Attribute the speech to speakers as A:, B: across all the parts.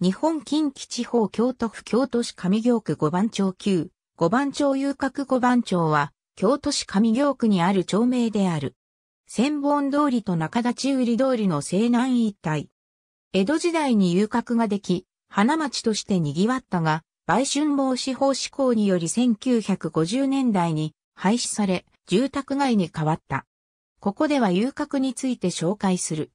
A: 日本近畿地方京都府京都市上京区五番町旧、五番町遊郭五番町は、京都市上京区にある町名である。千本通りと中立売通りの西南一帯。江戸時代に遊郭ができ、花町として賑わったが、売春防止法施行により1950年代に廃止され、住宅街に変わった。ここでは遊郭について紹介する。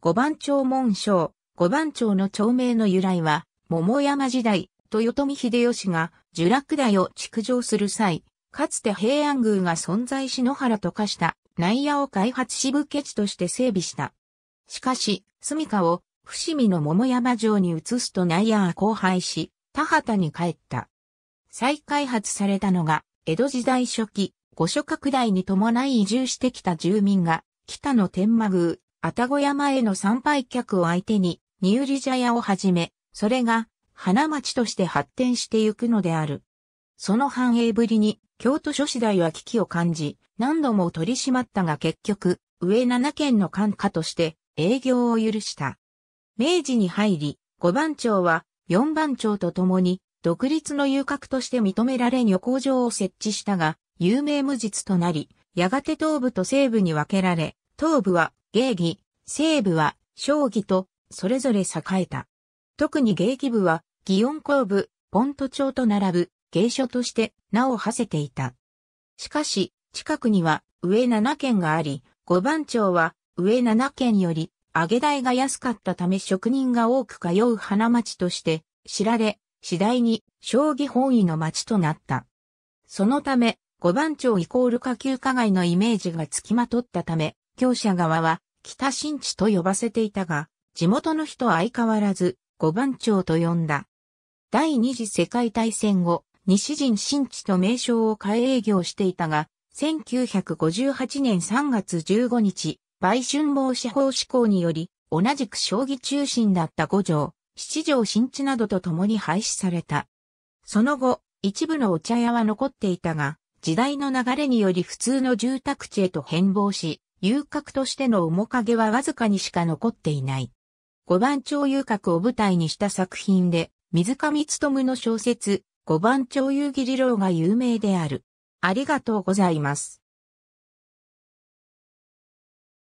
A: 五番町門章、五番町の町名の由来は、桃山時代、豊臣秀吉が聚楽台を築城する際、かつて平安宮が存在し野原と化した内野を開発し武家地として整備した。しかし、住処を伏見の桃山城に移すと内野は荒廃し、田畑に帰った。再開発されたのが、江戸時代初期、御所拡大に伴い移住してきた住民が、北の天満宮、愛宕山への参拝客を相手に、ニューリジャヤをはじめ、それが花町として発展してゆくのである。その繁栄ぶりに、京都諸市大は危機を感じ、何度も取り締まったが結局、上7県の管下として営業を許した。明治に入り、5番町は4番町と共に独立の遊郭として認められ旅行場を設置したが、有名無実となり、やがて東部と西部に分けられ、東部は芸儀、西部は将棋とそれぞれ栄えた。特に芸妓部は、祇園工部、ポント町と並ぶ芸所として名を馳せていた。しかし、近くには上7軒があり、五番町は上7軒より揚げ代が安かったため職人が多く通う花町として知られ、次第に将棋本位の町となった。そのため、五番町イコール下級課外のイメージがつきまとったため、強者側は北新地と呼ばせていたが、地元の人相変わらず五番町と呼んだ。第二次世界大戦後、西陣新地と名称を変え営業していたが、1958年3月15日、売春防止法施行により、同じく将棋中心だった五条、七条新地などと共に廃止された。その後、一部のお茶屋は残っていたが、時代の流れにより普通の住宅地へと変貌し、遊郭としての面影はわずかにしか残っていない。五番町遊郭を舞台にした作品で、水上勤の小説、五番町夕霧郎が有名である。ありがとうございます。